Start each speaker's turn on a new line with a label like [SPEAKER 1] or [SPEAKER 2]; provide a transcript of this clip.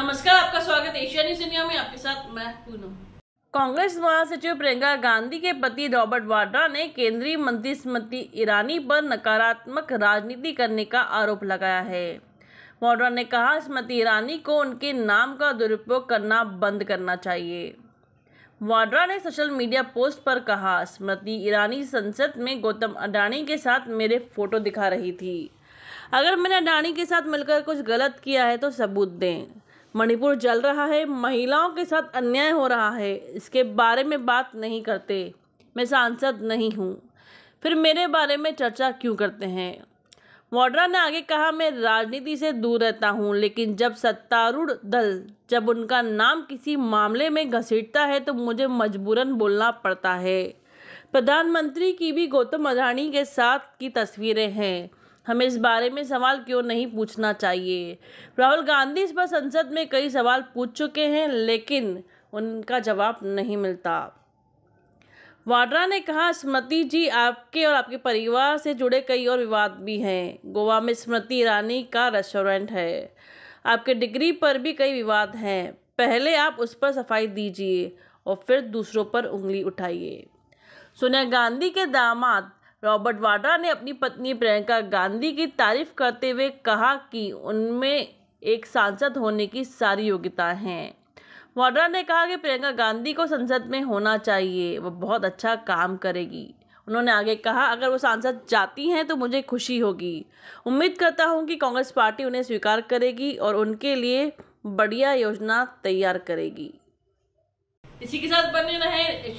[SPEAKER 1] नमस्कार आपका स्वागत एशिया न्यूज इंडिया में आपके साथ मैं पूनम कांग्रेस महासचिव प्रियंका गांधी के पति रॉबर्ट वाड्रा ने केंद्रीय मंत्री स्मृति ईरानी पर नकारात्मक राजनीति करने का आरोप लगाया है वाड्रा ने कहा स्मृति ईरानी को उनके नाम का दुरुपयोग करना बंद करना चाहिए वाड्रा ने सोशल मीडिया पोस्ट पर कहा स्मृति ईरानी संसद में गौतम अडानी के साथ मेरे फोटो दिखा रही थी अगर मैंने अडानी के साथ मिलकर कुछ गलत किया है तो सबूत दें मणिपुर जल रहा है महिलाओं के साथ अन्याय हो रहा है इसके बारे में बात नहीं करते मैं सांसद नहीं हूँ फिर मेरे बारे में चर्चा क्यों करते हैं वाड्रा ने आगे कहा मैं राजनीति से दूर रहता हूँ लेकिन जब सत्तारूढ़ दल जब उनका नाम किसी मामले में घसीटता है तो मुझे मजबूरन बोलना पड़ता है प्रधानमंत्री की भी गौतम अडानी के साथ की तस्वीरें हैं हमें इस बारे में सवाल क्यों नहीं पूछना चाहिए राहुल गांधी इस पर संसद में कई सवाल पूछ चुके हैं लेकिन उनका जवाब नहीं मिलता वाड्रा ने कहा स्मृति जी आपके और आपके परिवार से जुड़े कई और विवाद भी हैं गोवा में स्मृति ईरानी का रेस्टोरेंट है आपके डिग्री पर भी कई विवाद हैं पहले आप उस पर सफाई दीजिए और फिर दूसरों पर उंगली उठाइए सोनिया गांधी के दामाद रॉबर्ट वाड्रा ने अपनी पत्नी प्रियंका गांधी की तारीफ करते हुए कहा कि उनमें एक सांसद होने की सारी योग्यता हैं वाड्रा ने कहा कि प्रियंका गांधी को संसद में होना चाहिए वह बहुत अच्छा काम करेगी उन्होंने आगे कहा अगर वो सांसद जाती हैं तो मुझे खुशी होगी उम्मीद करता हूँ कि कांग्रेस पार्टी उन्हें स्वीकार करेगी और उनके लिए बढ़िया योजना तैयार करेगी इसी के साथ बने रहे